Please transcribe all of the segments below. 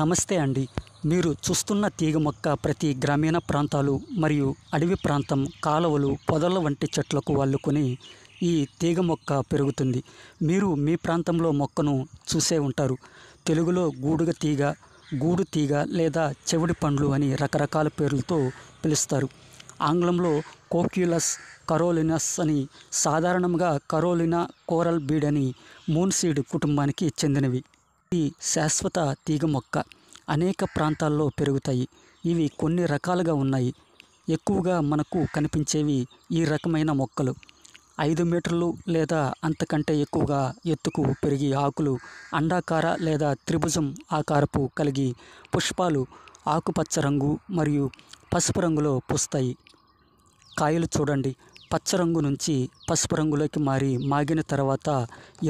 నమస్తే అండి మీరు చూస్తున్న తీగ మొక్క ప్రతి గ్రామీణ ప్రాంతాలు మరియు అడవి ప్రాంతం కాలువలు పొదల వంటి చెట్లకు అల్లుకొని ఈ తీగ మొక్క పెరుగుతుంది మీరు మీ ప్రాంతంలో మొక్కను చూసే ఉంటారు తెలుగులో గూడుగ తీగ గూడు తీగ లేదా చెవిడి పండ్లు అని రకరకాల పేర్లతో పిలుస్తారు ఆంగ్లంలో కోక్యులస్ కరోలినస్ అని సాధారణంగా కరోలినా కోరల్ బీడ్ అని మూన్సీడ్ కుటుంబానికి చెందినవి ఇది శాశ్వత తీగ మొక్క అనేక ప్రాంతాల్లో పెరుగుతాయి ఇవి కొన్ని రకాలుగా ఉన్నాయి ఎక్కువగా మనకు కనిపించేవి ఈ రకమైన మొక్కలు ఐదు మీటర్లు లేదా అంతకంటే ఎక్కువగా ఎత్తుకు పెరిగి ఆకులు అండాకార లేదా త్రిభుజం ఆకారపు కలిగి పుష్పాలు ఆకుపచ్చ రంగు మరియు పసుపు రంగులో పూస్తాయి కాయలు చూడండి పచ్చ రంగు నుంచి పసుపు రంగులోకి మారి మాగిన తర్వాత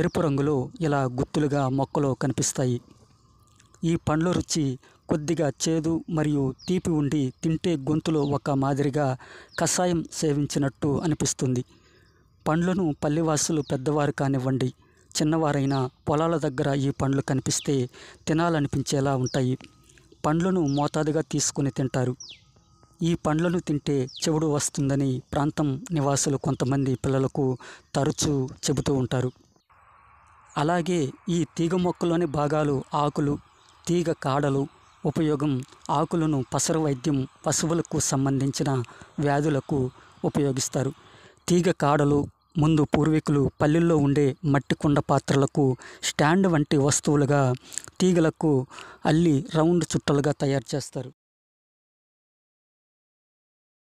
ఎరుపు రంగులో ఇలా గుత్తులుగా మొక్కలో కనిపిస్తాయి ఈ పండ్ల రుచి కొద్దిగా చేదు మరియు తీపి ఉండి తింటే గొంతులో ఒక మాదిరిగా కషాయం సేవించినట్టు అనిపిస్తుంది పండ్లను పల్లెవాసులు పెద్దవారు కానివ్వండి చిన్నవారైనా పొలాల దగ్గర ఈ పండ్లు కనిపిస్తే తినాలనిపించేలా ఉంటాయి పండ్లను మోతాదుగా తీసుకుని తింటారు ఈ పండ్లను తింటే చెవుడు వస్తుందని ప్రాంతం నివాసులు కొంతమంది పిల్లలకు తరచూ చెబుతూ ఉంటారు అలాగే ఈ తీగ మొక్కలోని భాగాలు ఆకులు తీగ కాడలు ఉపయోగం ఆకులను పసర వైద్యం పశువులకు సంబంధించిన వ్యాధులకు ఉపయోగిస్తారు తీగ కాడలు ముందు పూర్వీకులు పల్లెల్లో ఉండే మట్టి కుండ పాత్రలకు స్టాండ్ వంటి వస్తువులుగా తీగలకు అల్లి రౌండ్ చుట్టలుగా తయారు చేస్తారు